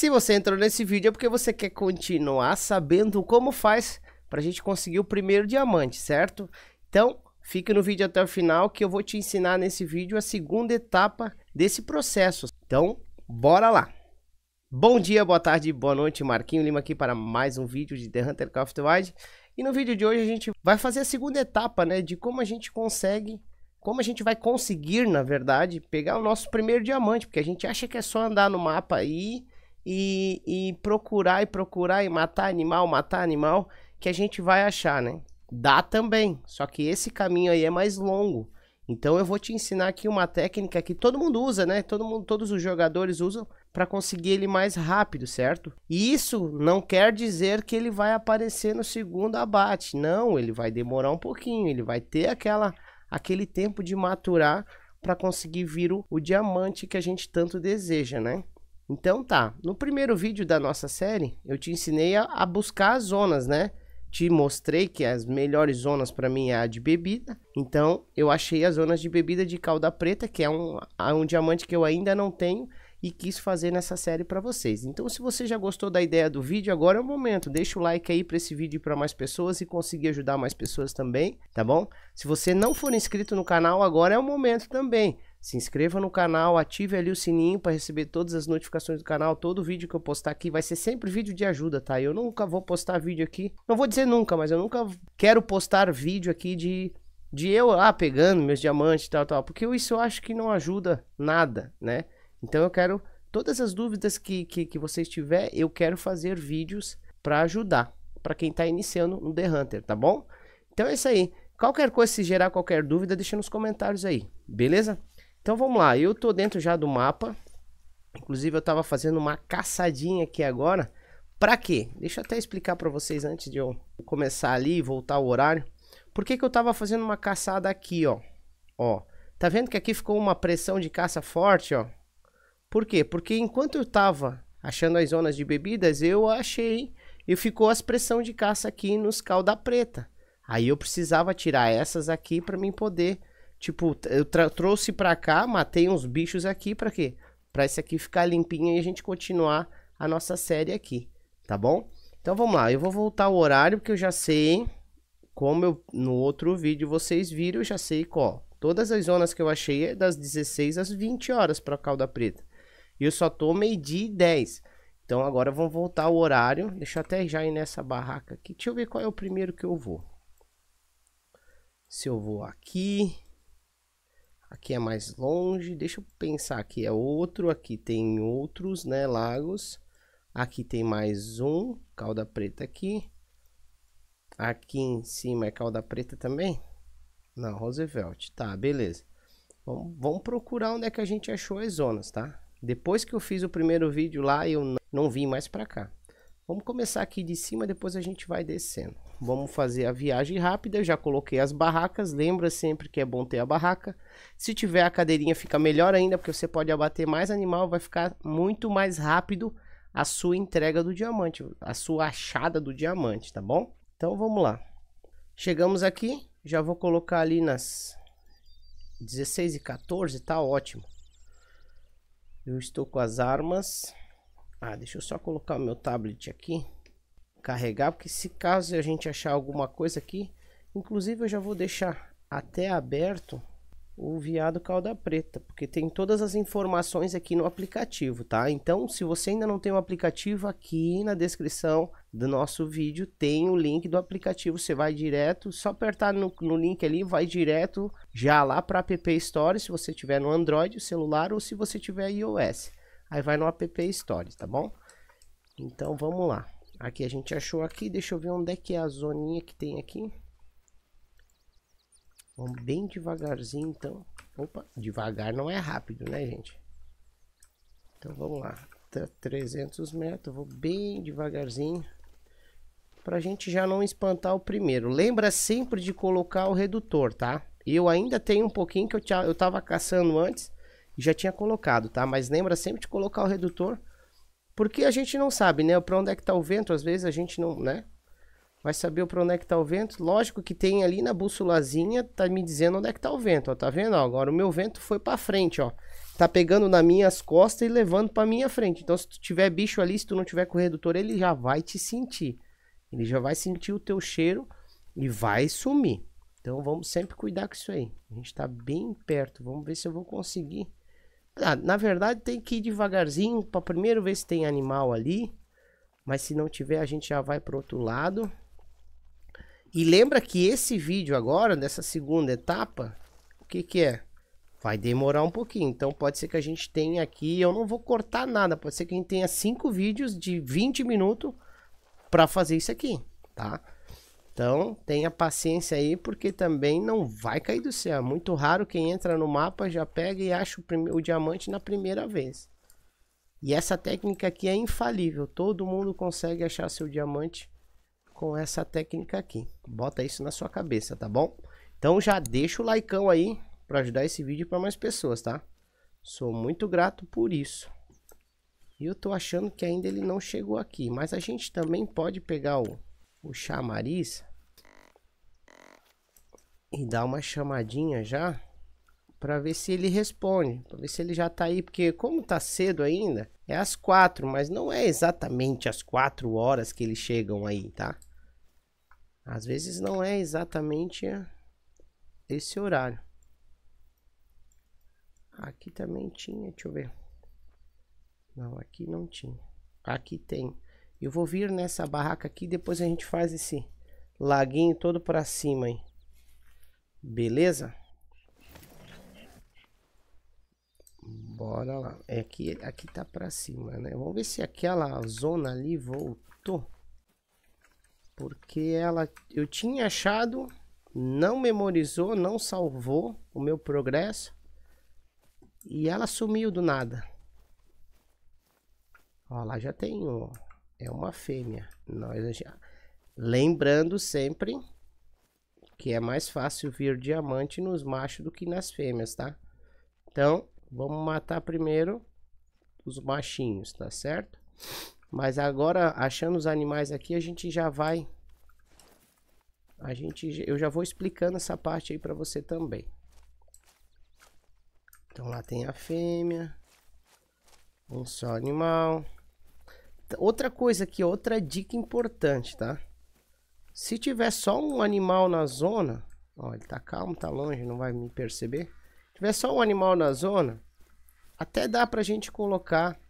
Se você entrou nesse vídeo é porque você quer continuar sabendo como faz para a gente conseguir o primeiro diamante, certo? Então, fique no vídeo até o final que eu vou te ensinar nesse vídeo a segunda etapa desse processo. Então, bora lá! Bom dia, boa tarde, boa noite, Marquinho Lima aqui para mais um vídeo de The Hunter Call of the Wild. E no vídeo de hoje a gente vai fazer a segunda etapa, né, de como a gente consegue como a gente vai conseguir, na verdade, pegar o nosso primeiro diamante, porque a gente acha que é só andar no mapa aí e, e procurar e procurar e matar animal, matar animal, que a gente vai achar, né? Dá também, só que esse caminho aí é mais longo. Então eu vou te ensinar aqui uma técnica que todo mundo usa, né? Todo mundo, todos os jogadores usam para conseguir ele mais rápido, certo? E isso não quer dizer que ele vai aparecer no segundo abate. Não, ele vai demorar um pouquinho, ele vai ter aquela aquele tempo de maturar para conseguir vir o, o diamante que a gente tanto deseja, né? Então tá, no primeiro vídeo da nossa série, eu te ensinei a, a buscar as zonas, né? Te mostrei que as melhores zonas para mim é a de bebida. Então, eu achei as zonas de bebida de calda preta, que é um, um diamante que eu ainda não tenho e quis fazer nessa série para vocês. Então, se você já gostou da ideia do vídeo, agora é o momento. Deixa o like aí para esse vídeo para mais pessoas e conseguir ajudar mais pessoas também, tá bom? Se você não for inscrito no canal, agora é o momento também. Se inscreva no canal, ative ali o sininho para receber todas as notificações do canal. Todo vídeo que eu postar aqui vai ser sempre vídeo de ajuda, tá? Eu nunca vou postar vídeo aqui. Não vou dizer nunca, mas eu nunca quero postar vídeo aqui de de eu ah, pegando meus diamantes e tal, tal, porque isso eu acho que não ajuda nada, né? Então eu quero todas as dúvidas que, que, que vocês tiver, eu quero fazer vídeos para ajudar para quem está iniciando no The Hunter, tá bom? Então é isso aí. Qualquer coisa, se gerar qualquer dúvida, deixa nos comentários aí, beleza? Então vamos lá, eu tô dentro já do mapa. Inclusive eu tava fazendo uma caçadinha aqui agora. Pra quê? Deixa eu até explicar para vocês antes de eu começar ali e voltar o horário. Por que, que eu tava fazendo uma caçada aqui, ó? Ó, tá vendo que aqui ficou uma pressão de caça forte, ó? Por quê? Porque enquanto eu tava achando as zonas de bebidas, eu achei e ficou as pressão de caça aqui nos calda preta. Aí eu precisava tirar essas aqui para mim poder Tipo, eu trouxe pra cá, matei uns bichos aqui, pra quê? Pra esse aqui ficar limpinho e a gente continuar a nossa série aqui, tá bom? Então vamos lá, eu vou voltar o horário, porque eu já sei, como eu, no outro vídeo vocês viram, eu já sei qual. Todas as zonas que eu achei é das 16 às 20 horas pra Calda Preta. E eu só tô meio-dia e 10. Então agora vamos voltar o horário. Deixa eu até já ir nessa barraca aqui. Deixa eu ver qual é o primeiro que eu vou. Se eu vou aqui... Aqui é mais longe. Deixa eu pensar. Aqui é outro. Aqui tem outros, né? Lagos. Aqui tem mais um. Calda preta aqui. Aqui em cima é calda preta também? Não, Roosevelt. Tá, beleza. Vamos, vamos procurar onde é que a gente achou as zonas, tá? Depois que eu fiz o primeiro vídeo lá, eu não, vim mais pra cá. Vamos começar aqui de cima, depois a gente vai descendo vamos fazer a viagem rápida. Eu já coloquei as barracas, lembra sempre que é bom ter a barraca. Se tiver a cadeirinha fica melhor ainda, porque você pode abater mais animal, vai ficar muito mais rápido a sua entrega do diamante, a sua achada do diamante, tá bom? Então vamos lá. Chegamos aqui, já vou colocar ali nas 16 e 14, tá ótimo. Eu estou com as armas. Ah, deixa eu só colocar o meu tablet aqui carregar, porque se caso a gente achar alguma coisa aqui, inclusive eu já vou deixar até aberto o viado calda preta, porque tem todas as informações aqui no aplicativo, tá? Então, se você ainda não tem o um aplicativo, aqui na descrição do nosso vídeo tem o link do aplicativo, você vai direto, só apertar no, no link ali, vai direto já lá para App Store, se você tiver no Android, celular, ou se você tiver iOS. Aí vai no App Store, tá bom? Então, vamos lá. Aqui a gente achou aqui. Deixa eu ver onde é que é a zoninha que tem aqui. Vamos bem devagarzinho, então. Opa, devagar não é rápido, né, gente? Então vamos lá. 300 tá metros, vou bem devagarzinho. Pra gente já não espantar o primeiro. Lembra sempre de colocar o redutor, tá? Eu ainda tenho um pouquinho que eu, eu tava caçando antes e já tinha colocado, tá? Mas lembra sempre de colocar o redutor porque a gente não sabe, né? Para onde é que tá o vento, às vezes a gente não, né? Vai saber para onde é que tá o vento. Lógico que tem ali na bússolazinha, tá me dizendo onde é que tá o vento, ó. Tá vendo? Ó, agora o meu vento foi para frente, ó. Tá pegando nas minhas costas e levando para minha frente. Então, se tu tiver bicho ali, se tu não tiver com o redutor, ele já vai te sentir. Ele já vai sentir o teu cheiro e vai sumir. Então, vamos sempre cuidar com isso aí. A gente tá bem perto. Vamos ver se eu vou conseguir ah, na verdade, tem que ir devagarzinho para primeiro ver se tem animal ali. Mas se não tiver, a gente já vai para outro lado. E lembra que esse vídeo agora, dessa segunda etapa, o que, que é? Vai demorar um pouquinho, então pode ser que a gente tenha aqui, eu não vou cortar nada, pode ser que a gente tenha cinco vídeos de 20 minutos para fazer isso aqui, tá? Então, tenha paciência aí, porque também não vai cair do céu. É muito raro quem entra no mapa já pega e acha o, o diamante na primeira vez. E essa técnica aqui é infalível. Todo mundo consegue achar seu diamante com essa técnica aqui. Bota isso na sua cabeça, tá bom? Então já deixa o like aí para ajudar esse vídeo para mais pessoas, tá? Sou muito grato por isso. E eu tô achando que ainda ele não chegou aqui. Mas a gente também pode pegar o, o chamariz e dar uma chamadinha já para ver se ele responde, para ver se ele já tá aí, porque como tá cedo ainda, é às quatro, mas não é exatamente às quatro horas que eles chegam aí, tá? Às vezes não é exatamente esse horário. Aqui também tinha, deixa eu ver. Não, aqui não tinha. Aqui tem. Eu vou vir nessa barraca aqui, depois a gente faz esse laguinho todo para cima aí. Beleza? Bora lá. É que aqui tá pra cima, né? Vamos ver se aquela zona ali voltou. Porque ela eu tinha achado, não memorizou, não salvou o meu progresso. E ela sumiu do nada. Ó, lá já tem um. É uma fêmea. Nós já... Lembrando sempre que é mais fácil vir diamante nos machos do que nas fêmeas, tá? Então, vamos matar primeiro os machinhos, tá certo? Mas agora, achando os animais aqui, a gente já vai... A gente, eu já vou explicando essa parte aí pra você também. Então lá tem a fêmea. Um só animal. Outra coisa aqui, outra dica importante, tá? Se tiver só um animal na zona, ó, ele tá calmo, tá longe, não vai me perceber. Se tiver só um animal na zona, até dá pra gente colocar,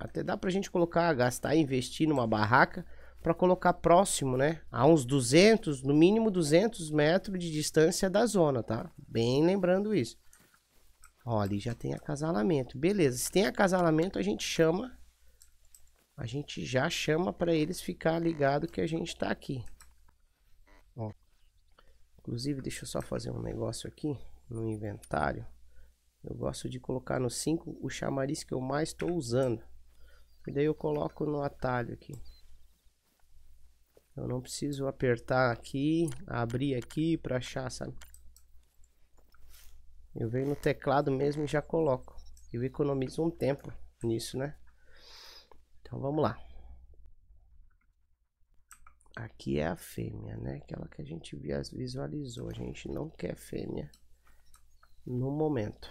até dá pra gente colocar, gastar, investir numa barraca para colocar próximo, né? A uns 200, no mínimo 200 metros de distância da zona, tá? Bem lembrando isso. Ó, ali já tem acasalamento. Beleza, se tem acasalamento, a gente chama. A gente já chama para eles ficar ligado que a gente tá aqui. Inclusive, deixa eu só fazer um negócio aqui no inventário. Eu gosto de colocar no 5 o chamariz que eu mais estou usando. E daí eu coloco no atalho aqui. Eu não preciso apertar aqui, abrir aqui para achar, sabe? Eu venho no teclado mesmo e já coloco. Eu economizo um tempo nisso, né? Então vamos lá. Aqui é a fêmea, né? Aquela que a gente visualizou. A gente não quer fêmea no momento.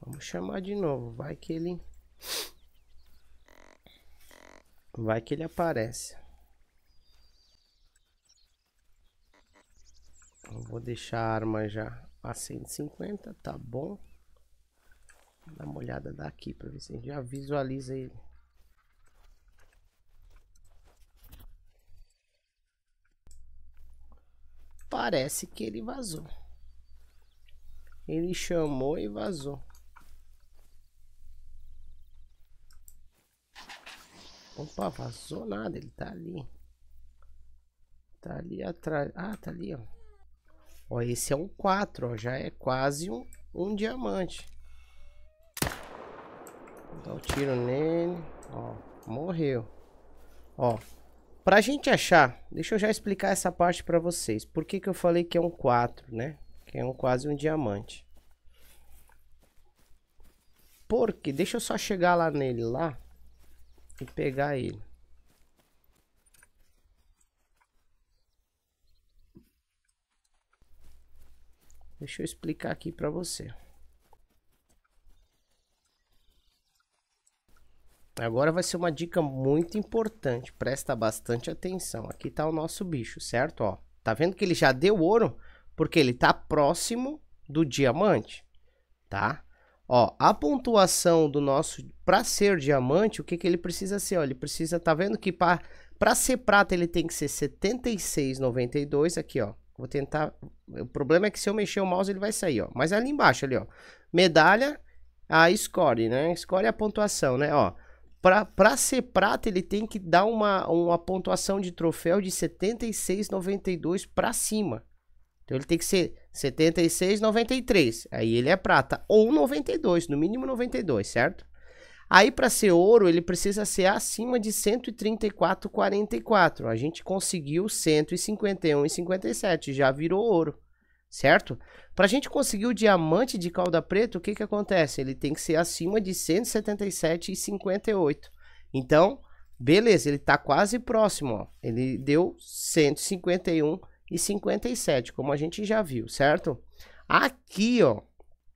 Vamos chamar de novo. Vai que ele... Vai que ele aparece. Eu vou deixar a arma já a 150, tá bom. Dá uma olhada daqui para ver se a gente já visualiza ele. Parece que ele vazou. Ele chamou e vazou. Opa, vazou nada, ele tá ali. Tá ali atrás. Ah, tá ali, ó. Ó, esse é um 4, ó. Já é quase um, um diamante. Dá um tiro nele. Ó, morreu. Ó, pra gente achar, deixa eu já explicar essa parte pra vocês. Por que que eu falei que é um 4, né? Que é um quase um diamante. Porque, deixa eu só chegar lá nele, lá. E pegar ele. Deixa eu explicar aqui pra você. Agora vai ser uma dica muito importante, presta bastante atenção. Aqui tá o nosso bicho, certo? Ó, tá vendo que ele já deu ouro? Porque ele tá próximo do diamante, tá? Ó, a pontuação do nosso para ser diamante, o que que ele precisa ser? Ó, ele precisa, tá vendo que para ser prata ele tem que ser 76,92 aqui, ó. Vou tentar, o problema é que se eu mexer o mouse ele vai sair, ó. Mas é ali embaixo ali, ó. Medalha, a score, né? Score é a pontuação, né, ó para ser prata, ele tem que dar uma, uma pontuação de troféu de 76,92 para cima. Então ele tem que ser 76,93. Aí ele é prata. Ou 92, no mínimo 92, certo? Aí para ser ouro, ele precisa ser acima de 134,44. A gente conseguiu 151,57, já virou ouro certo? Para a gente conseguir o diamante de calda preta, o que, que acontece? Ele tem que ser acima de 177,58. Então, beleza, ele está quase próximo. Ó. Ele deu 151,57, como a gente já viu, certo? Aqui, ó,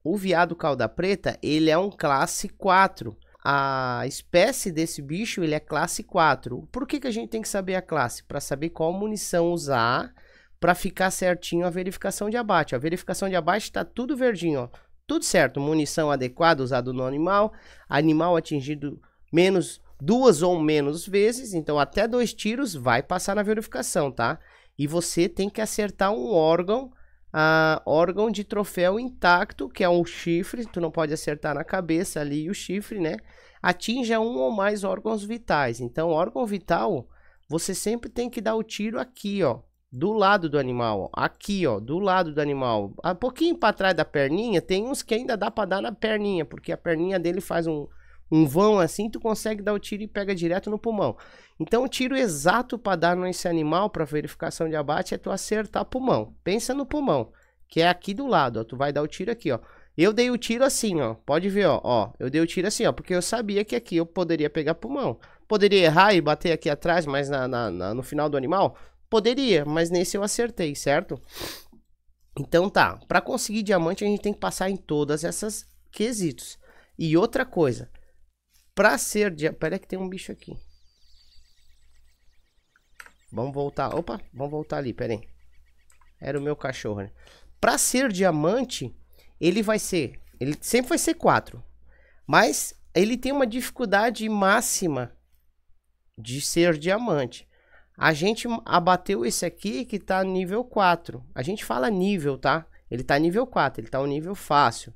o viado calda preta, ele é um classe 4. A espécie desse bicho, ele é classe 4. Por que, que a gente tem que saber a classe? Para saber qual munição usar para ficar certinho a verificação de abate. A verificação de abate está tudo verdinho, ó. Tudo certo, munição adequada usada no animal, animal atingido menos duas ou menos vezes, então até dois tiros vai passar na verificação, tá? E você tem que acertar um órgão, a órgão de troféu intacto, que é um chifre, tu não pode acertar na cabeça ali o chifre, né? Atinja um ou mais órgãos vitais. Então, órgão vital, você sempre tem que dar o tiro aqui, ó, do lado do animal, ó. aqui, ó, do lado do animal, um ah, pouquinho para trás da perninha, tem uns que ainda dá para dar na perninha, porque a perninha dele faz um, um vão assim, tu consegue dar o tiro e pega direto no pulmão. Então, o tiro exato para dar nesse animal para verificação de abate é tu acertar pulmão. Pensa no pulmão, que é aqui do lado, ó, tu vai dar o tiro aqui, ó. Eu dei o tiro assim, ó. Pode ver, ó, ó. Eu dei o tiro assim, ó, porque eu sabia que aqui eu poderia pegar pulmão. Poderia errar e bater aqui atrás, mas na, na, na no final do animal? Poderia, mas nesse eu acertei, certo? Então tá, para conseguir diamante a gente tem que passar em todas essas quesitos. E outra coisa, para ser diamante... Pera que tem um bicho aqui. Vamos voltar, opa, vamos voltar ali, pera aí. Era o meu cachorro, né? Para ser diamante, ele vai ser, ele sempre vai ser 4. Mas ele tem uma dificuldade máxima de ser diamante. A gente abateu esse aqui que tá nível 4. A gente fala nível, tá? Ele tá nível 4, ele tá um nível fácil.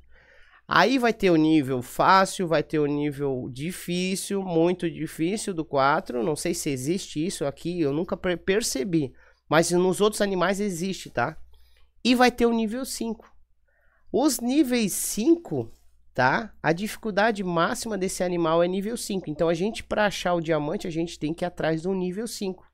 Aí vai ter o nível fácil, vai ter o nível difícil, muito difícil do 4. Não sei se existe isso aqui, eu nunca percebi. Mas nos outros animais existe, tá? E vai ter o nível 5. Os níveis 5, tá? A dificuldade máxima desse animal é nível 5. Então a gente, para achar o diamante, a gente tem que ir atrás do nível 5.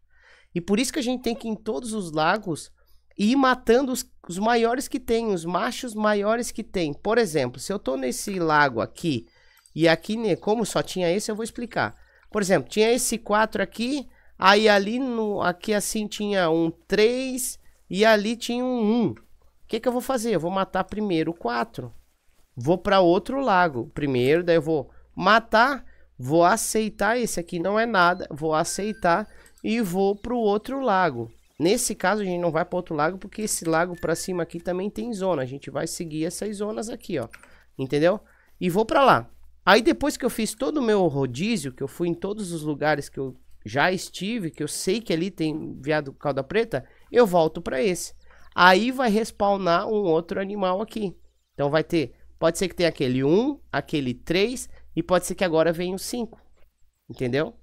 E por isso que a gente tem que ir em todos os lagos e ir matando os, os maiores que tem, os machos maiores que tem. Por exemplo, se eu tô nesse lago aqui, e aqui, como só tinha esse, eu vou explicar. Por exemplo, tinha esse 4 aqui, aí ali no aqui assim tinha um 3 e ali tinha um 1. O que, que eu vou fazer? Eu vou matar primeiro o 4. Vou para outro lago primeiro, daí eu vou matar, vou aceitar esse aqui não é nada, vou aceitar e vou para o outro lago. Nesse caso, a gente não vai para outro lago, porque esse lago para cima aqui também tem zona. A gente vai seguir essas zonas aqui, ó. Entendeu? E vou para lá. Aí depois que eu fiz todo o meu rodízio, que eu fui em todos os lugares que eu já estive, que eu sei que ali tem viado calda preta, eu volto para esse. Aí vai respawnar um outro animal aqui. Então vai ter, pode ser que tenha aquele 1, aquele 3 e pode ser que agora venha o 5. Entendeu?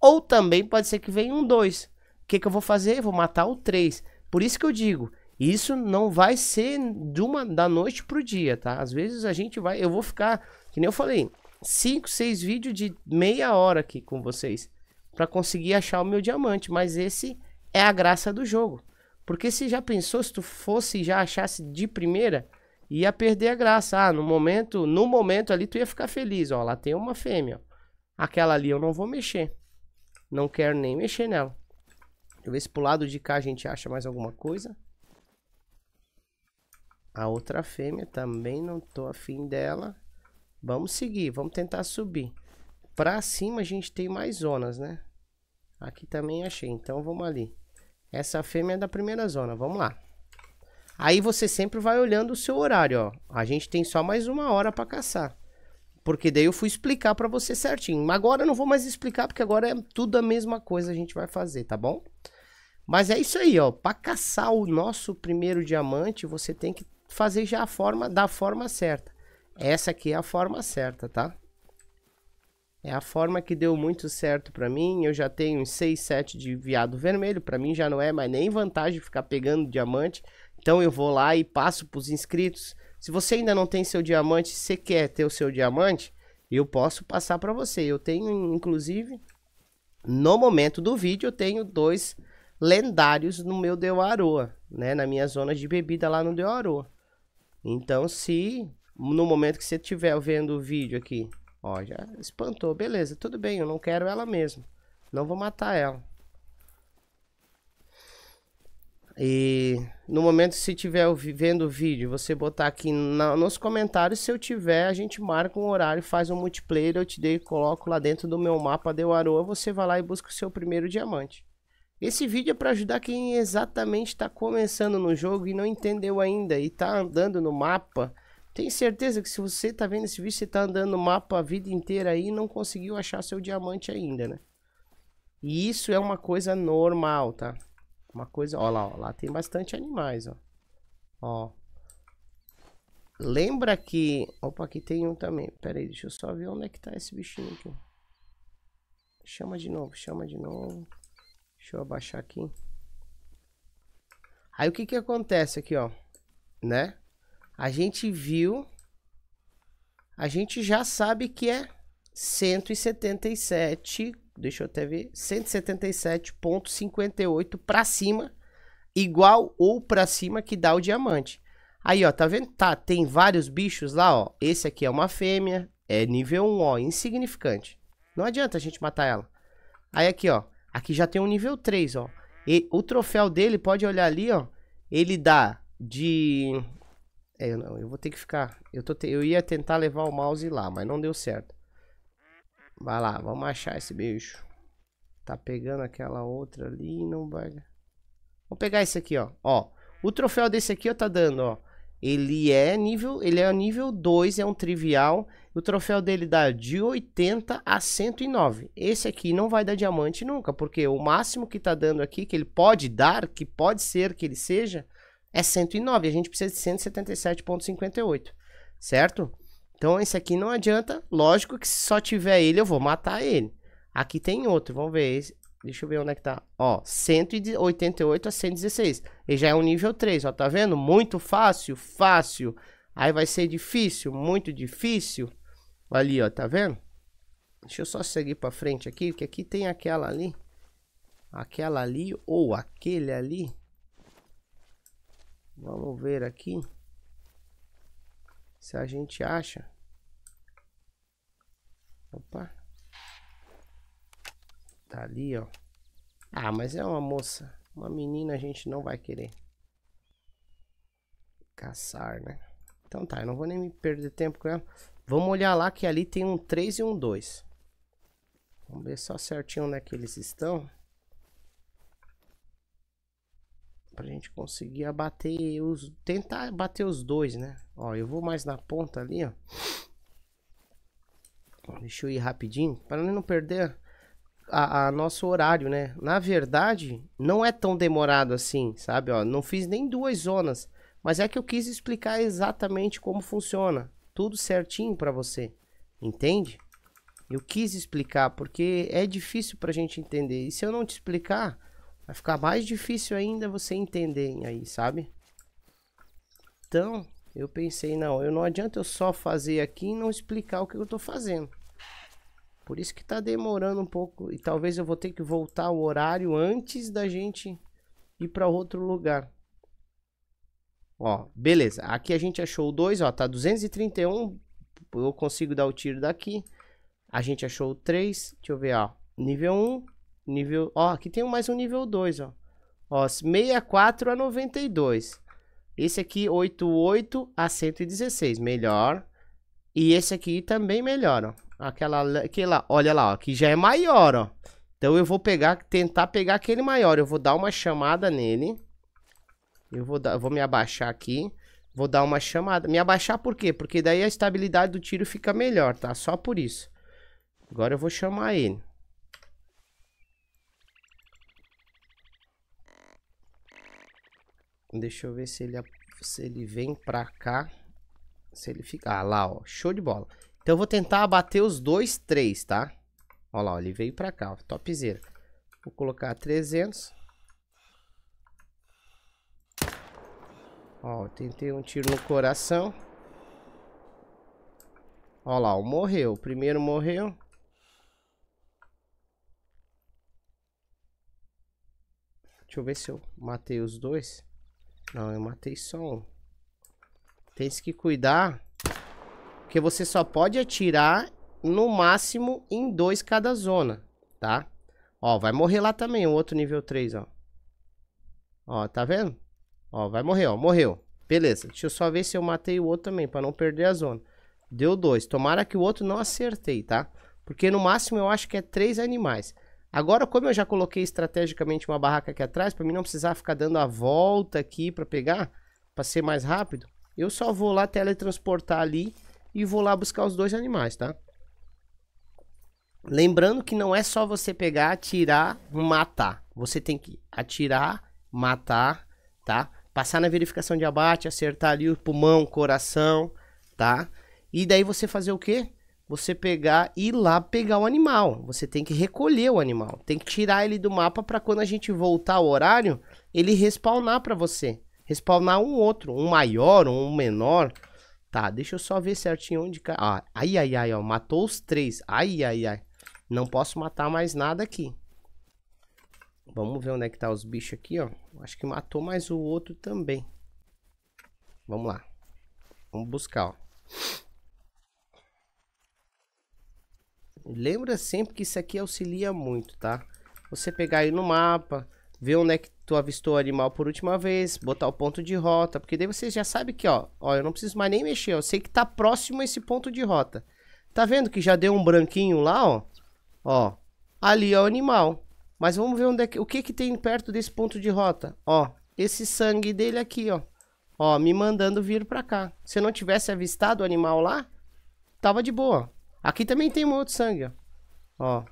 Ou também pode ser que venha um 2. O que, que eu vou fazer? Eu vou matar o 3. Por isso que eu digo, isso não vai ser de uma da noite pro dia, tá? Às vezes a gente vai, eu vou ficar, que nem eu falei, 5, 6 vídeos de meia hora aqui com vocês para conseguir achar o meu diamante, mas esse é a graça do jogo. Porque se já pensou se tu fosse já achasse de primeira, ia perder a graça. Ah, no momento, no momento ali tu ia ficar feliz, ó, lá tem uma fêmea. Ó. Aquela ali eu não vou mexer. Não quero nem mexer nela. Deixa eu ver se pro lado de cá a gente acha mais alguma coisa. A outra fêmea também não tô afim dela. Vamos seguir, vamos tentar subir. Pra cima a gente tem mais zonas, né? Aqui também achei, então vamos ali. Essa fêmea é da primeira zona, vamos lá. Aí você sempre vai olhando o seu horário, ó. A gente tem só mais uma hora pra caçar. Porque daí eu fui explicar para você certinho. Mas agora eu não vou mais explicar, porque agora é tudo a mesma coisa a gente vai fazer, tá bom? Mas é isso aí, ó. Para caçar o nosso primeiro diamante, você tem que fazer já a forma da forma certa. Essa aqui é a forma certa, tá? É a forma que deu muito certo para mim. Eu já tenho 6, 7 de viado vermelho. Para mim já não é mais nem vantagem ficar pegando diamante. Então eu vou lá e passo para os inscritos se você ainda não tem seu diamante, você quer ter o seu diamante, eu posso passar para você. Eu tenho, inclusive, no momento do vídeo, eu tenho dois lendários no meu Deu Aroa, né? Na minha zona de bebida lá no Deu Aroa. Então, se no momento que você estiver vendo o vídeo aqui, ó, já espantou, beleza, tudo bem, eu não quero ela mesmo. Não vou matar ela. E no momento, se tiver vendo o vídeo, você botar aqui na, nos comentários. Se eu tiver, a gente marca um horário, faz um multiplayer, eu te dei e coloco lá dentro do meu mapa de Aroa. Você vai lá e busca o seu primeiro diamante. Esse vídeo é para ajudar quem exatamente está começando no jogo e não entendeu ainda e está andando no mapa. Tenho certeza que se você está vendo esse vídeo, você está andando no mapa a vida inteira aí e não conseguiu achar seu diamante ainda, né? E isso é uma coisa normal, tá? Uma coisa, olha lá, ó, lá tem bastante animais, ó. Ó. Lembra que... Opa, aqui tem um também. Pera aí, deixa eu só ver onde é que tá esse bichinho aqui. Chama de novo, chama de novo. Deixa eu abaixar aqui. Aí o que que acontece aqui, ó. Né? A gente viu... A gente já sabe que é 177 deixa eu até ver, 177.58 para cima, igual ou para cima que dá o diamante. Aí, ó, tá vendo? Tá, tem vários bichos lá, ó. Esse aqui é uma fêmea, é nível 1, ó, insignificante. Não adianta a gente matar ela. Aí aqui, ó, aqui já tem um nível 3, ó. E o troféu dele, pode olhar ali, ó, ele dá de... É, eu, não, eu vou ter que ficar... Eu, tô te... eu ia tentar levar o mouse lá, mas não deu certo. Vai lá, vamos achar esse bicho. Tá pegando aquela outra ali e não vai... Vou pegar esse aqui, ó. Ó, o troféu desse aqui, eu tá dando, ó. Ele é nível, ele é nível 2, é um trivial. O troféu dele dá de 80 a 109. Esse aqui não vai dar diamante nunca, porque o máximo que tá dando aqui, que ele pode dar, que pode ser que ele seja, é 109. A gente precisa de 177.58, certo? Então esse aqui não adianta. Lógico que se só tiver ele, eu vou matar ele. Aqui tem outro, vamos ver. Esse, deixa eu ver onde é que tá. Ó, 188 a 116. Ele já é um nível 3, ó, tá vendo? Muito fácil, fácil. Aí vai ser difícil, muito difícil. Ali, ó, tá vendo? Deixa eu só seguir pra frente aqui, porque aqui tem aquela ali. Aquela ali ou aquele ali. Vamos ver aqui se a gente acha. Opa. Tá ali, ó. Ah, mas é uma moça. Uma menina a gente não vai querer caçar, né? Então tá, eu não vou nem me perder tempo com ela. Vamos olhar lá que ali tem um 3 e um 2. Vamos ver só certinho onde é que eles estão. Pra gente conseguir abater os. Tentar bater os dois, né? Ó, eu vou mais na ponta ali, ó. Deixa eu ir rapidinho. Para não perder a, a, nosso horário, né? Na verdade, não é tão demorado assim, sabe? Ó, não fiz nem duas zonas. Mas é que eu quis explicar exatamente como funciona. Tudo certinho para você. Entende? Eu quis explicar, porque é difícil a gente entender. E se eu não te explicar, Vai ficar mais difícil ainda você entender aí, sabe? Então, eu pensei, não, eu não adianta eu só fazer aqui e não explicar o que eu estou fazendo. Por isso que está demorando um pouco e talvez eu vou ter que voltar o horário antes da gente ir para outro lugar. Ó, beleza. Aqui a gente achou o 2, ó, tá 231. Eu consigo dar o tiro daqui. A gente achou o 3. Deixa eu ver, ó. Nível 1. Um. Nível, ó, aqui tem mais um nível 2, ó. Ó, 64 a 92. Esse aqui 88 a 116, melhor. E esse aqui também melhor, ó. Aquela, aquela, olha lá, ó, que já é maior, ó. Então eu vou pegar, tentar pegar aquele maior. Eu vou dar uma chamada nele. Eu vou, dar, vou me abaixar aqui. Vou dar uma chamada. Me abaixar por quê? Porque daí a estabilidade do tiro fica melhor, tá? Só por isso. Agora eu vou chamar ele. Deixa eu ver se ele, se ele vem pra cá. Se ele fica... Ah, lá, ó. Show de bola. Então eu vou tentar abater os dois, três, tá? Ó lá, ó, ele veio pra cá, ó. Topzera. Vou colocar 300. Ó, tentei um tiro no coração. Ó lá, ó, morreu. O primeiro morreu. Deixa eu ver se eu matei os dois. Não, eu matei só um. Tem que cuidar. Porque você só pode atirar no máximo em dois cada zona, tá? Ó, vai morrer lá também, o um outro nível 3, ó. Ó, tá vendo? Ó, vai morrer, ó, morreu. Beleza, deixa eu só ver se eu matei o outro também, pra não perder a zona. Deu dois. Tomara que o outro não acertei, tá? Porque no máximo eu acho que é três animais. Agora, como eu já coloquei estrategicamente uma barraca aqui atrás, para mim não precisar ficar dando a volta aqui para pegar, para ser mais rápido, eu só vou lá teletransportar ali e vou lá buscar os dois animais, tá? Lembrando que não é só você pegar, atirar, matar. Você tem que atirar, matar, tá? Passar na verificação de abate, acertar ali o pulmão, o coração, tá? E daí você fazer o quê? você pegar ir lá pegar o animal. Você tem que recolher o animal, tem que tirar ele do mapa para quando a gente voltar ao horário, ele respawnar para você. Respawnar um outro, um maior, um menor. Tá, deixa eu só ver certinho onde cai. Ah, ai ai ai, ó, matou os três. Ai ai ai. Não posso matar mais nada aqui. Vamos ver onde é que tá os bichos aqui, ó. Acho que matou mais o outro também. Vamos lá. Vamos buscar, ó. Lembra sempre que isso aqui auxilia muito, tá? Você pegar aí no mapa, ver onde é que tu avistou o animal por última vez, botar o ponto de rota, porque daí você já sabe que, ó, ó, eu não preciso mais nem mexer, eu sei que tá próximo a esse ponto de rota. Tá vendo que já deu um branquinho lá, ó? Ó, ali é o animal. Mas vamos ver onde é que, o que que tem perto desse ponto de rota. Ó, esse sangue dele aqui, ó. Ó, me mandando vir pra cá. Se eu não tivesse avistado o animal lá, tava de boa. Aqui também tem um outro sangue, ó. Ó.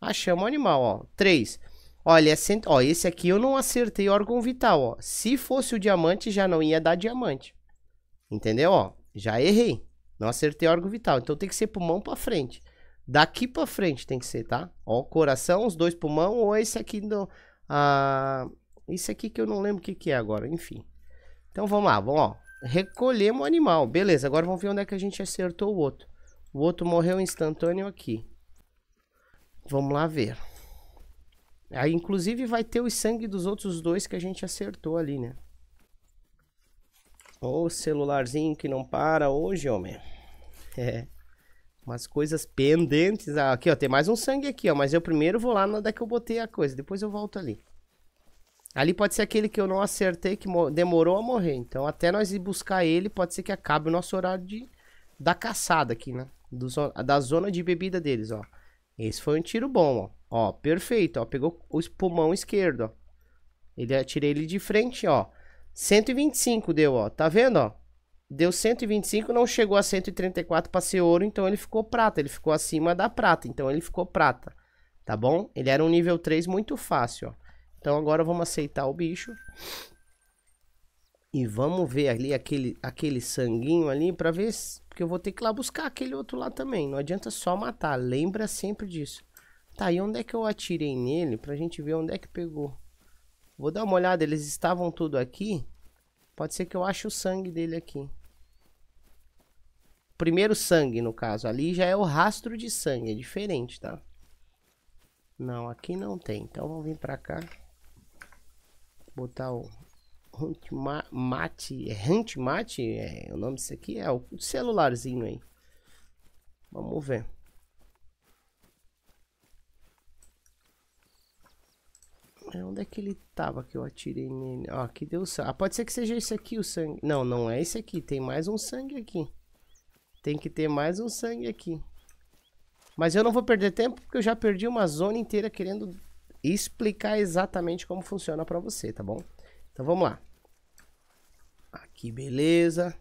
Achamos o animal, ó. Três. Olha, é cent... ó, esse aqui eu não acertei órgão vital, ó. Se fosse o diamante, já não ia dar diamante. Entendeu, ó? Já errei. Não acertei órgão vital. Então tem que ser pulmão pra frente. Daqui pra frente tem que ser, tá? Ó, coração, os dois pulmão ou esse aqui do... Ah, isso aqui que eu não lembro o que que é agora, enfim. Então vamos lá, vamos, ó. Recolhemos o animal. Beleza, agora vamos ver onde é que a gente acertou o outro. O outro morreu instantâneo aqui. Vamos lá ver. Aí, inclusive, vai ter o sangue dos outros dois que a gente acertou ali, né? Ô, celularzinho que não para hoje, homem. É. Umas coisas pendentes. Ah, aqui, ó. Tem mais um sangue aqui, ó. Mas eu primeiro vou lá onde é que eu botei a coisa. Depois eu volto ali. Ali pode ser aquele que eu não acertei, que demorou a morrer. Então, até nós ir buscar ele, pode ser que acabe o nosso horário de... da caçada aqui, né? do, da zona de bebida deles, ó. Esse foi um tiro bom, ó. Ó, perfeito, ó. Pegou o pulmão esquerdo, ó. Ele, atirei ele de frente, ó. 125 deu, ó. Tá vendo, ó? Deu 125, não chegou a 134 para ser ouro, então ele ficou prata. Ele ficou acima da prata, então ele ficou prata. Tá bom? Ele era um nível 3 muito fácil, ó. Então agora vamos aceitar o bicho. E vamos ver ali aquele, aquele sanguinho ali para ver porque eu vou ter que ir lá buscar aquele outro lá também. Não adianta só matar, lembra sempre disso. Tá, e onde é que eu atirei nele pra gente ver onde é que pegou? Vou dar uma olhada, eles estavam tudo aqui. Pode ser que eu ache o sangue dele aqui. Primeiro sangue, no caso. Ali já é o rastro de sangue, é diferente, tá? Não, aqui não tem. Então vamos vir pra cá. Botar o, Huntmate, É Huntmate, É, o nome disso aqui é o celularzinho aí. Vamos ver. É, onde é que ele tava que eu atirei nele? Ó, aqui deu sangue. Ah, pode ser que seja esse aqui o sangue. Não, não é esse aqui. Tem mais um sangue aqui. Tem que ter mais um sangue aqui. Mas eu não vou perder tempo porque eu já perdi uma zona inteira querendo explicar exatamente como funciona para você, tá bom? Então vamos lá. Aqui, beleza.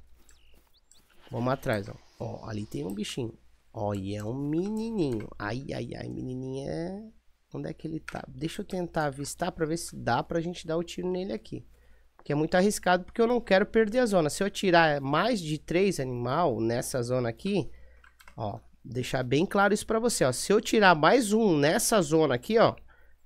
Vamos atrás, ó. ó ali tem um bichinho. Ó, e é um menininho. Ai, ai, ai, menininho é... Onde é que ele tá? Deixa eu tentar avistar pra ver se dá pra gente dar o tiro nele aqui. Porque é muito arriscado, porque eu não quero perder a zona. Se eu tirar mais de três animal nessa zona aqui, ó, deixar bem claro isso pra você, ó. Se eu tirar mais um nessa zona aqui, ó,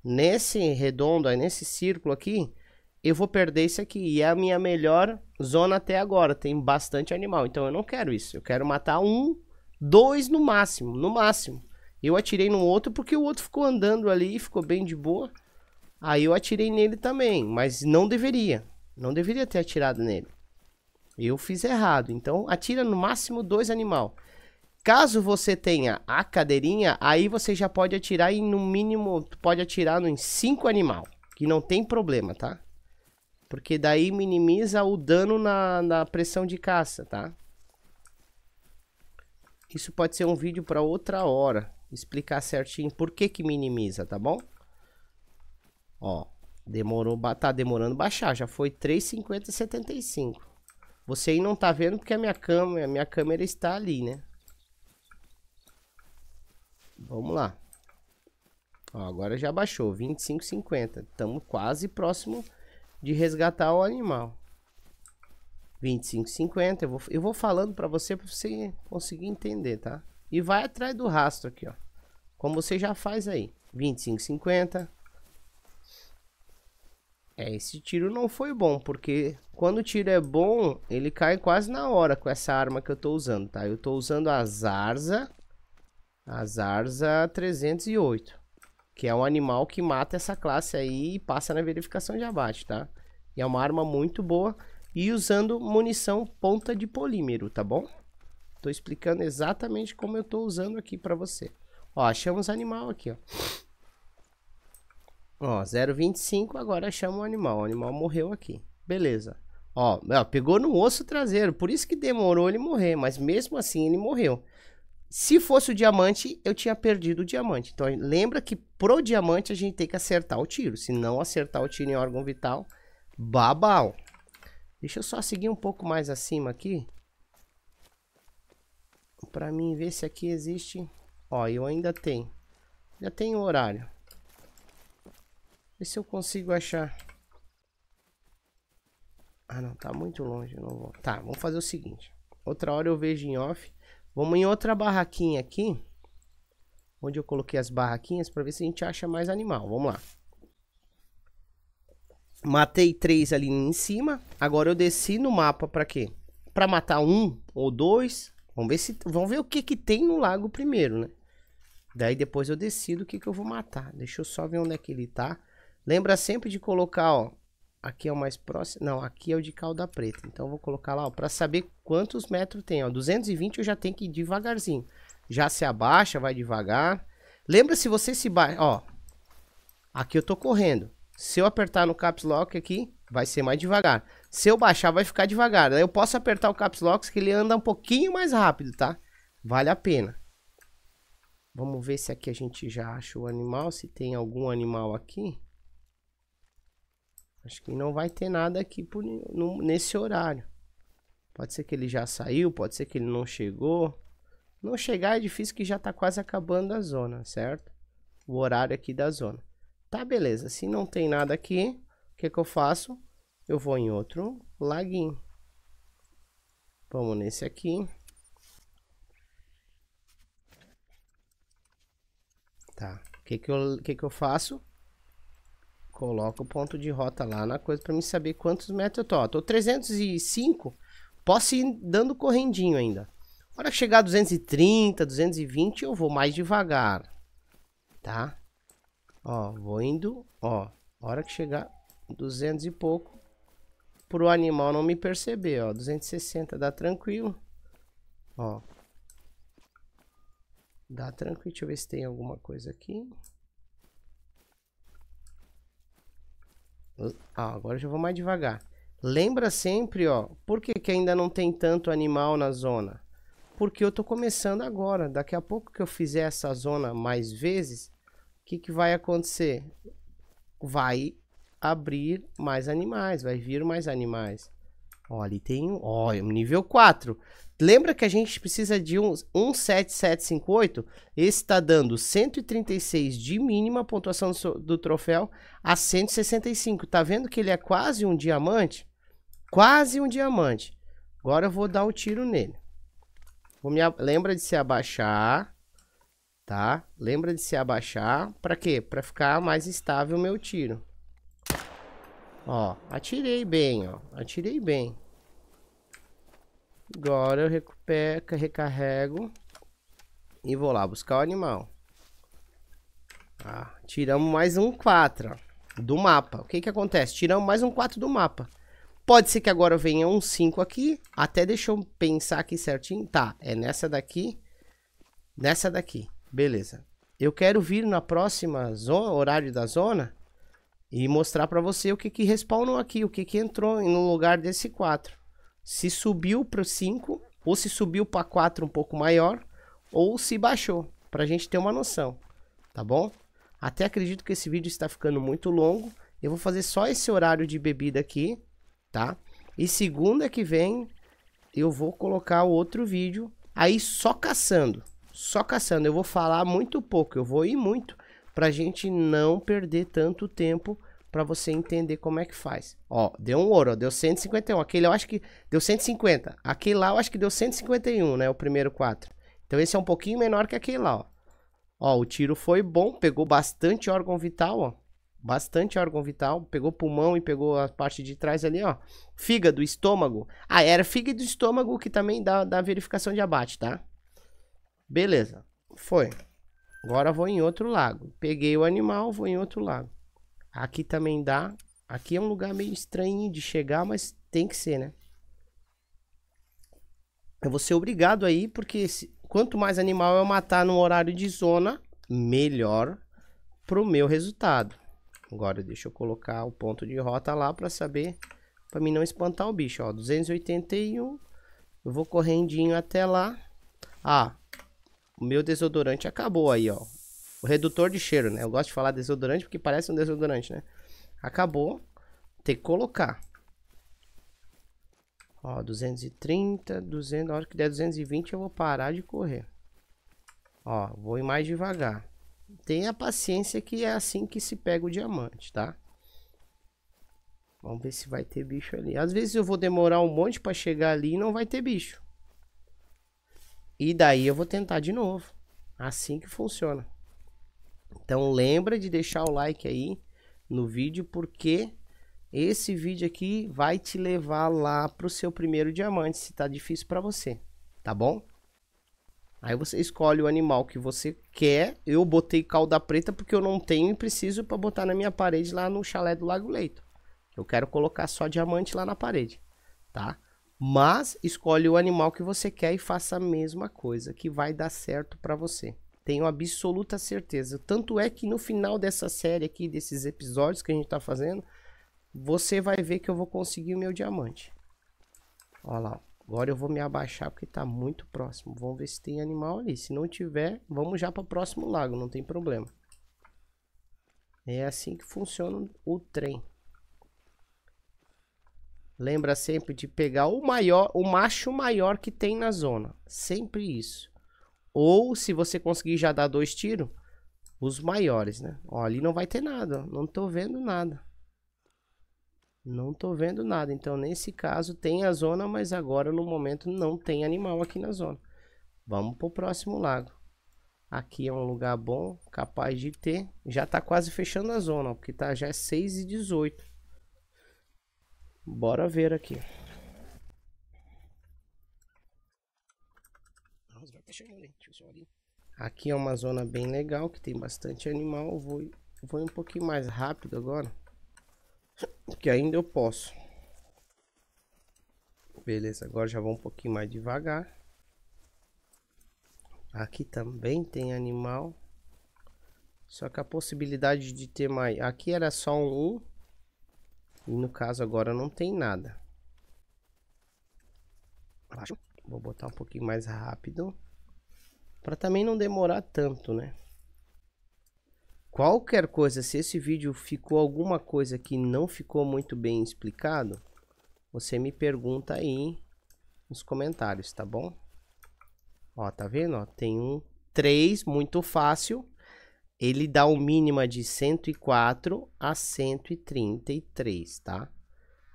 nesse redondo, aí, nesse círculo aqui, eu vou perder esse aqui. E é a minha melhor zona até agora. Tem bastante animal. Então eu não quero isso. Eu quero matar um, dois no máximo. No máximo. Eu atirei no outro porque o outro ficou andando ali, e ficou bem de boa. Aí eu atirei nele também, mas não deveria. Não deveria ter atirado nele. Eu fiz errado. Então atira no máximo dois animal. Caso você tenha a cadeirinha, aí você já pode atirar em no mínimo pode atirar em cinco animal, que não tem problema, tá? Porque daí minimiza o dano na, na pressão de caça, tá? Isso pode ser um vídeo para outra hora. Explicar certinho por que que minimiza, tá bom? Ó, demorou, tá demorando baixar. Já foi 3,50,75. Você aí não tá vendo porque a minha câmera, a minha câmera está ali, né? Vamos lá. Ó, agora já baixou, 25,50. Estamos quase próximo de resgatar o animal. 25,50. Eu vou, eu vou falando para você para você conseguir entender, tá? E vai atrás do rastro aqui, ó. Como você já faz aí. 25,50. É, esse tiro não foi bom, porque quando o tiro é bom, ele cai quase na hora com essa arma que eu tô usando, tá? Eu tô usando a Zarza, a Zarza 308 que é um animal que mata essa classe aí e passa na verificação de abate, tá? E é uma arma muito boa e usando munição ponta de polímero, tá bom? Tô explicando exatamente como eu tô usando aqui para você. Ó, achamos animal aqui, ó. Ó, 0,25, agora chama o animal. O animal morreu aqui. Beleza. Ó, ó, pegou no osso traseiro, por isso que demorou ele morrer, mas mesmo assim ele morreu. Se fosse o diamante, eu tinha perdido o diamante. Então, lembra que pro diamante a gente tem que acertar o tiro. Se não acertar o tiro em órgão vital, babau. Deixa eu só seguir um pouco mais acima aqui. Pra mim ver se aqui existe... Ó, eu ainda tenho. Já tenho o horário. Vê se eu consigo achar. Ah, não. Tá muito longe. Não vou... Tá, vamos fazer o seguinte. Outra hora eu vejo em off Vamos em outra barraquinha aqui. Onde eu coloquei as barraquinhas para ver se a gente acha mais animal. Vamos lá. Matei três ali em cima. Agora eu desci no mapa para quê? Para matar um ou dois. Vamos ver se vamos ver o que que tem no lago primeiro, né? Daí depois eu decido o que que eu vou matar. Deixa eu só ver onde é que ele tá. Lembra sempre de colocar, ó, Aqui é o mais próximo. Não, aqui é o de calda preta. Então vou colocar lá, ó, para saber quantos metros tem, ó. 220 eu já tenho que ir devagarzinho. Já se abaixa, vai devagar. Lembra se você se baixa, ó. Aqui eu tô correndo. Se eu apertar no caps lock aqui, vai ser mais devagar. Se eu baixar, vai ficar devagar. Eu posso apertar o caps lock que ele anda um pouquinho mais rápido, tá? Vale a pena. Vamos ver se aqui a gente já acha o animal, se tem algum animal aqui. Acho que não vai ter nada aqui por, no, nesse horário. Pode ser que ele já saiu, pode ser que ele não chegou. Não chegar é difícil que já tá quase acabando a zona, certo? O horário aqui da zona. Tá, beleza. Se não tem nada aqui, o que que eu faço? Eu vou em outro laguinho. Vamos nesse aqui. Tá. O que que eu, que que eu faço? coloca o ponto de rota lá na coisa para mim saber quantos metros eu tô. Ó, tô 305, posso ir dando correndinho ainda. Na hora que chegar a 230, 220, eu vou mais devagar, tá? Ó, vou indo, ó, hora que chegar 200 e pouco, pro animal não me perceber, ó, 260 dá tranquilo, ó. Dá tranquilo, deixa eu ver se tem alguma coisa aqui. Ah, agora já vou mais devagar. Lembra sempre, ó, por que, que ainda não tem tanto animal na zona? Porque eu tô começando agora. Daqui a pouco que eu fizer essa zona mais vezes, o que, que vai acontecer? Vai abrir mais animais, vai vir mais animais. Ó, ali tem um, ó, nível 4. Lembra que a gente precisa de um 17758? Esse tá dando 136 de mínima pontuação do, do troféu a 165. Tá vendo que ele é quase um diamante? Quase um diamante. Agora eu vou dar um tiro nele. Vou me, lembra de se abaixar, tá? Lembra de se abaixar. Pra quê? Pra ficar mais estável o meu tiro. Ó, atirei bem, ó. Atirei bem. Agora eu recupero, recarrego e vou lá buscar o animal. Ah, tiramos mais um 4 do mapa. O que que acontece? Tiramos mais um 4 do mapa. Pode ser que agora venha um 5 aqui. Até deixa eu pensar aqui certinho. Tá, é nessa daqui. Nessa daqui. Beleza. Eu quero vir na próxima zona, horário da zona e mostrar para você o que que respawnou aqui, o que que entrou no lugar desse 4 se subiu para 5, ou se subiu para 4 um pouco maior, ou se baixou, para a gente ter uma noção, tá bom? Até acredito que esse vídeo está ficando muito longo, eu vou fazer só esse horário de bebida aqui, tá? E segunda que vem eu vou colocar outro vídeo aí só caçando, só caçando. Eu vou falar muito pouco, eu vou ir muito para a gente não perder tanto tempo para você entender como é que faz. Ó, deu um ouro, ó, deu 151. Aquele eu acho que deu 150. Aquele lá eu acho que deu 151, né? O primeiro 4. Então esse é um pouquinho menor que aquele lá, ó. Ó, o tiro foi bom, pegou bastante órgão vital, ó. Bastante órgão vital, pegou pulmão e pegou a parte de trás ali, ó. Fígado, estômago. Ah, era fígado e estômago que também dá, dá verificação de abate, tá? Beleza, foi. Agora vou em outro lago. Peguei o animal, vou em outro lago. Aqui também dá. Aqui é um lugar meio estranho de chegar, mas tem que ser, né? Eu vou ser obrigado aí, porque se, quanto mais animal eu matar no horário de zona, melhor pro meu resultado. Agora deixa eu colocar o ponto de rota lá para saber, para mim não espantar o bicho, ó, 281. Eu vou correndinho até lá. Ah, o meu desodorante acabou aí, ó o redutor de cheiro, né? Eu gosto de falar desodorante porque parece um desodorante, né? Acabou, tem que colocar. Ó, 230, 200, na hora que der 220 eu vou parar de correr. Ó, vou ir mais devagar. Tenha paciência que é assim que se pega o diamante, tá? Vamos ver se vai ter bicho ali. Às vezes eu vou demorar um monte para chegar ali e não vai ter bicho. E daí eu vou tentar de novo. Assim que funciona. Então lembra de deixar o like aí no vídeo, porque esse vídeo aqui vai te levar lá para o seu primeiro diamante, se tá difícil para você, tá bom? Aí você escolhe o animal que você quer. Eu botei cauda preta porque eu não tenho e preciso para botar na minha parede lá no chalé do Lago Leito. Eu quero colocar só diamante lá na parede, tá? Mas escolhe o animal que você quer e faça a mesma coisa que vai dar certo para você. Tenho absoluta certeza. Tanto é que no final dessa série aqui, desses episódios que a gente tá fazendo, você vai ver que eu vou conseguir o meu diamante. Olha lá. Agora eu vou me abaixar porque tá muito próximo. Vamos ver se tem animal ali. Se não tiver, vamos já para o próximo lago, não tem problema. É assim que funciona o trem. Lembra sempre de pegar o maior, o macho maior que tem na zona. Sempre isso. Ou se você conseguir já dar dois tiros, os maiores, né? Ó, ali não vai ter nada, ó. não tô vendo nada. Não tô vendo nada, então nesse caso tem a zona, mas agora no momento não tem animal aqui na zona. Vamos pro próximo lago. Aqui é um lugar bom, capaz de ter. Já tá quase fechando a zona, ó, porque tá já é 6 e 18. Bora ver aqui. Deixa eu, deixa eu ali. Aqui é uma zona bem legal, que tem bastante animal. Eu vou, eu vou um pouquinho mais rápido agora. Que ainda eu posso. Beleza, agora já vou um pouquinho mais devagar. Aqui também tem animal. Só que a possibilidade de ter mais... Aqui era só um. e no caso agora não tem nada. Vou botar um pouquinho mais rápido para também não demorar tanto, né? Qualquer coisa, se esse vídeo ficou alguma coisa que não ficou muito bem explicado, você me pergunta aí nos comentários, tá bom? Ó, tá vendo? Ó, tem um 3, muito fácil. Ele dá o um mínima de 104 a 133, tá?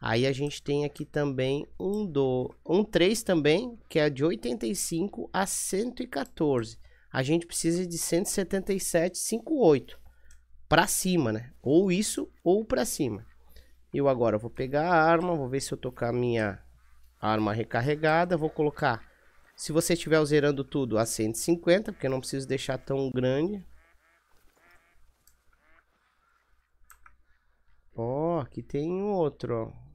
Aí a gente tem aqui também um do um 3 também, que é de 85 a 114. A gente precisa de 177, 58 para cima, né? Ou isso ou para cima. Eu agora vou pegar a arma, vou ver se eu tô com a minha arma recarregada, vou colocar se você estiver zerando tudo a 150, porque eu não preciso deixar tão grande. Ó, oh, aqui tem outro, ó.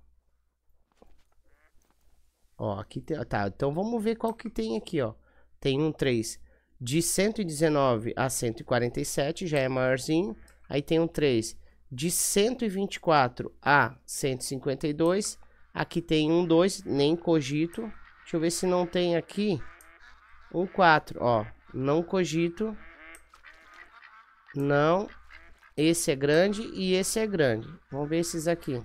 Ó, aqui tem, tá, então vamos ver qual que tem aqui, ó. Tem um 3 de 119 a 147, já é maiorzinho. Aí tem um 3 de 124 a 152. Aqui tem um 2, nem cogito. Deixa eu ver se não tem aqui um 4, ó. Não cogito. Não. Esse é grande e esse é grande. Vamos ver esses aqui.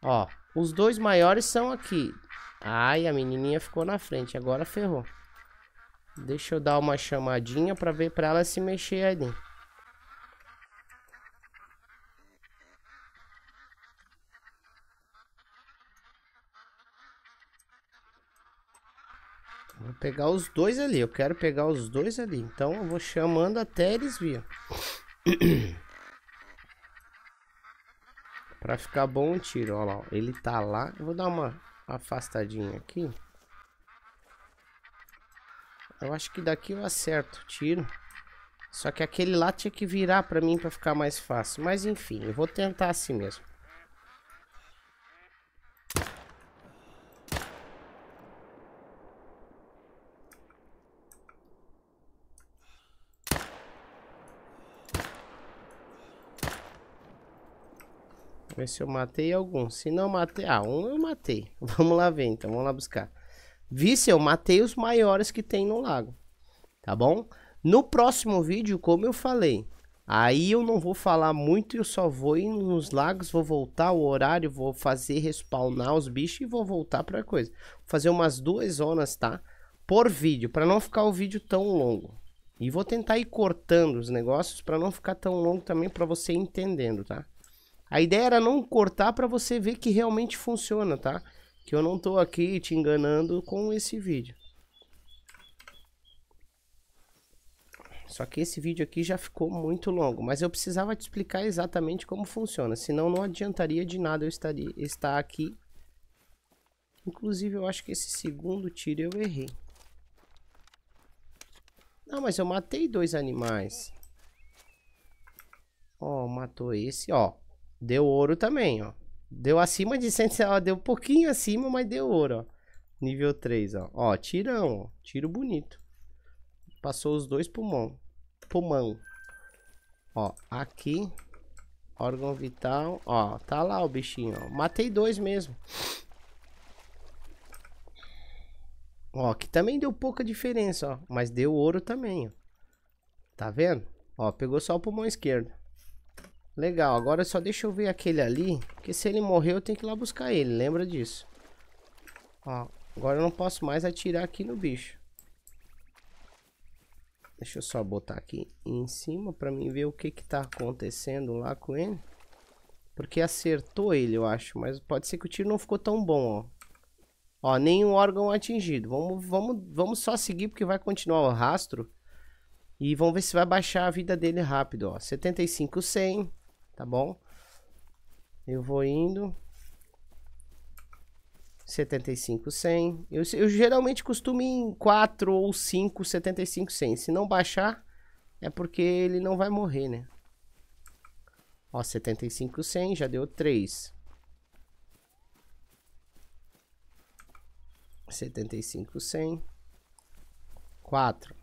Ó, os dois maiores são aqui. Ai, a menininha ficou na frente. Agora ferrou. Deixa eu dar uma chamadinha pra ver pra ela se mexer ali. Vou pegar os dois ali. Eu quero pegar os dois ali. Então eu vou chamando até eles vir. pra ficar bom o tiro. Ó lá, ele tá lá. Eu vou dar uma afastadinho aqui. Eu acho que daqui eu acerto o tiro. Só que aquele lá tinha que virar pra mim pra ficar mais fácil. Mas enfim, eu vou tentar assim mesmo. Ver se eu matei algum. Se não matei... Ah, um eu matei. Vamos lá ver, então. Vamos lá buscar. Vice, eu matei os maiores que tem no lago. Tá bom? No próximo vídeo, como eu falei, Aí eu não vou falar muito, eu só vou ir nos lagos, vou voltar o horário, vou fazer respawnar os bichos e vou voltar para coisa. Vou fazer umas duas zonas, tá? Por vídeo, para não ficar o vídeo tão longo. E vou tentar ir cortando os negócios para não ficar tão longo também para você entendendo, tá? A ideia era não cortar para você ver que realmente funciona, tá? Que eu não tô aqui te enganando com esse vídeo. Só que esse vídeo aqui já ficou muito longo, mas eu precisava te explicar exatamente como funciona, senão não adiantaria de nada eu estaria, estar aqui. Inclusive eu acho que esse segundo tiro eu errei. Não, mas eu matei dois animais. Ó, oh, matou esse, ó. Oh. Deu ouro também, ó. Deu acima de 100, ó, deu um pouquinho acima, mas deu ouro, ó. Nível 3, ó. Ó, tirão, ó. Tiro bonito. Passou os dois pulmão. Pulmão. Ó, aqui. Órgão vital. Ó, tá lá o bichinho, ó. Matei dois mesmo. Ó, que também deu pouca diferença, ó. Mas deu ouro também, ó. Tá vendo? Ó, pegou só o pulmão esquerdo. Legal, agora só deixa eu ver aquele ali. Porque se ele morrer, eu tenho que ir lá buscar ele. Lembra disso. Ó, agora eu não posso mais atirar aqui no bicho. Deixa eu só botar aqui em cima pra mim ver o que que tá acontecendo lá com ele. Porque acertou ele, eu acho. Mas pode ser que o tiro não ficou tão bom, ó. Ó, nenhum órgão atingido. Vamos, vamos, vamos só seguir porque vai continuar o rastro. E vamos ver se vai baixar a vida dele rápido, ó. 75, 100 tá bom? Eu vou indo. 75, 100. Eu, eu geralmente costumo em 4 ou 5, 75, 100. Se não baixar, é porque ele não vai morrer, né? Ó, 75, 100, já deu 3. 75, 100. 4.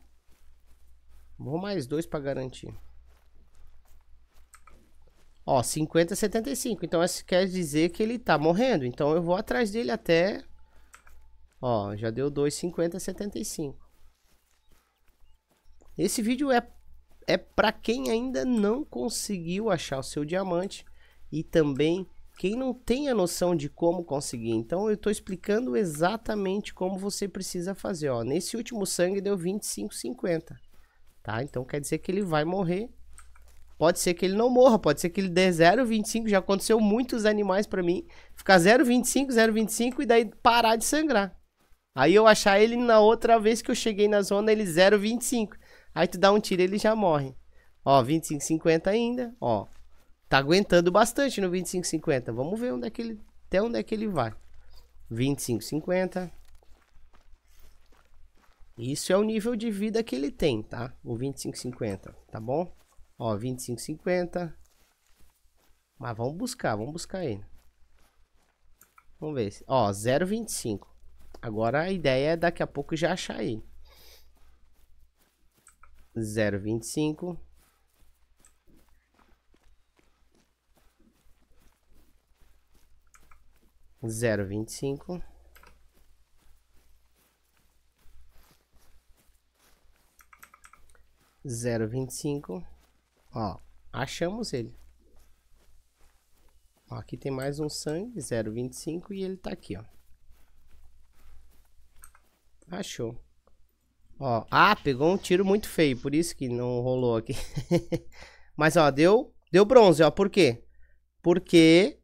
Vou mais dois para garantir. Ó, 50, 75. Então, isso quer dizer que ele tá morrendo. Então, eu vou atrás dele até... Ó, já deu 2, 50, 75. Esse vídeo é, é para quem ainda não conseguiu achar o seu diamante e também quem não tem a noção de como conseguir. Então eu estou explicando exatamente como você precisa fazer. Ó, nesse último sangue deu 50. Tá? Então quer dizer que ele vai morrer Pode ser que ele não morra, pode ser que ele dê 0,25. Já aconteceu muitos animais para mim ficar 0,25, 0,25 e daí parar de sangrar. Aí eu achar ele na outra vez que eu cheguei na zona, ele 0,25. Aí tu dá um tiro ele já morre. Ó, 25,50 ainda. Ó, tá aguentando bastante no 25,50. Vamos ver onde é que ele, até onde é que ele vai. 25,50. Isso é o nível de vida que ele tem, tá? O 25,50, tá bom? Ó, 25,50. Mas vamos buscar, vamos buscar aí. Vamos ver. Ó, 0,25. Agora a ideia é daqui a pouco já achar aí. 0,25. zero vinte e cinco zero vinte e cinco Ó, achamos ele. Ó, aqui tem mais um sangue, 0,25 e ele tá aqui, ó. Achou. Ó, ah, pegou um tiro muito feio, por isso que não rolou aqui. Mas, ó, deu, deu bronze, ó, por quê? Porque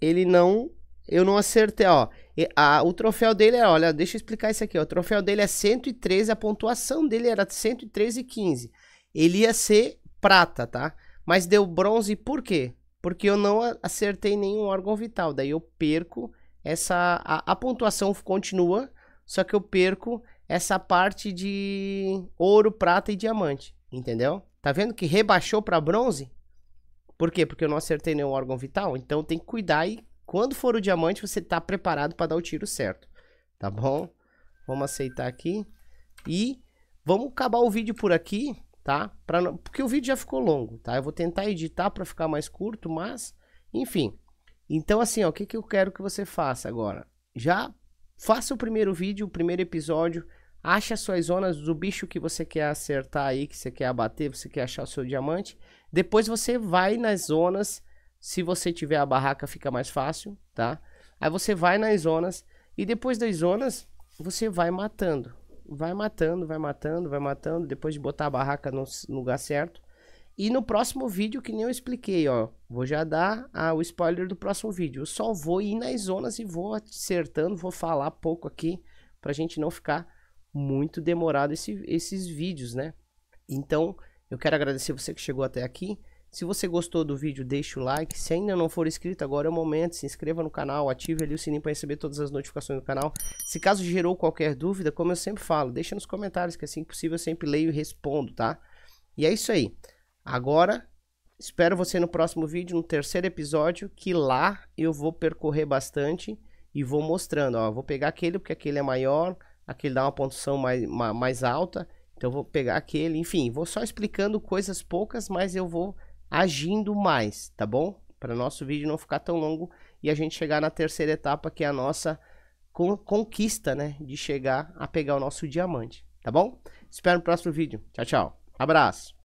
ele não, eu não acertei, ó. E, a, o troféu dele é, olha, deixa eu explicar isso aqui, ó. O troféu dele é 113, a pontuação dele era 113,15. Ele ia ser prata, tá? Mas deu bronze por quê? Porque eu não acertei nenhum órgão vital. Daí eu perco essa. A, a pontuação continua, só que eu perco essa parte de ouro, prata e diamante. Entendeu? Tá vendo que rebaixou para bronze? Por quê? Porque eu não acertei nenhum órgão vital. Então tem que cuidar e quando for o diamante você tá preparado para dar o tiro certo. Tá bom? Vamos aceitar aqui. E vamos acabar o vídeo por aqui tá? Pra não... Porque o vídeo já ficou longo, tá? Eu vou tentar editar para ficar mais curto, mas, enfim. Então, assim, ó, o que, que eu quero que você faça agora? Já faça o primeiro vídeo, o primeiro episódio, acha suas zonas do bicho que você quer acertar aí, que você quer abater, você quer achar o seu diamante. Depois você vai nas zonas, se você tiver a barraca fica mais fácil, tá? Aí você vai nas zonas e depois das zonas você vai matando, vai matando, vai matando, vai matando, depois de botar a barraca no, lugar certo. E no próximo vídeo, que nem eu expliquei, ó, vou já dar ah, o spoiler do próximo vídeo. Eu só vou ir nas zonas e vou acertando, vou falar pouco aqui, pra gente não ficar muito demorado esse, esses vídeos, né? Então, eu quero agradecer você que chegou até aqui. Se você gostou do vídeo, deixa o like. Se ainda não for inscrito, agora é o momento. Se inscreva no canal, ative ali o sininho para receber todas as notificações do canal. Se caso gerou qualquer dúvida, como eu sempre falo, deixa nos comentários, que é assim que possível eu sempre leio e respondo, tá? E é isso aí. Agora, espero você no próximo vídeo, no terceiro episódio, que lá eu vou percorrer bastante e vou mostrando. Ó, vou pegar aquele porque aquele é maior, aquele dá uma pontuação mais, mais alta. Então, vou pegar aquele, enfim, vou só explicando coisas poucas, mas eu vou agindo mais, tá bom? Para nosso vídeo não ficar tão longo e a gente chegar na terceira etapa, que é a nossa conquista, né? De chegar a pegar o nosso diamante, tá bom? Espero no próximo vídeo. Tchau, tchau. Abraço.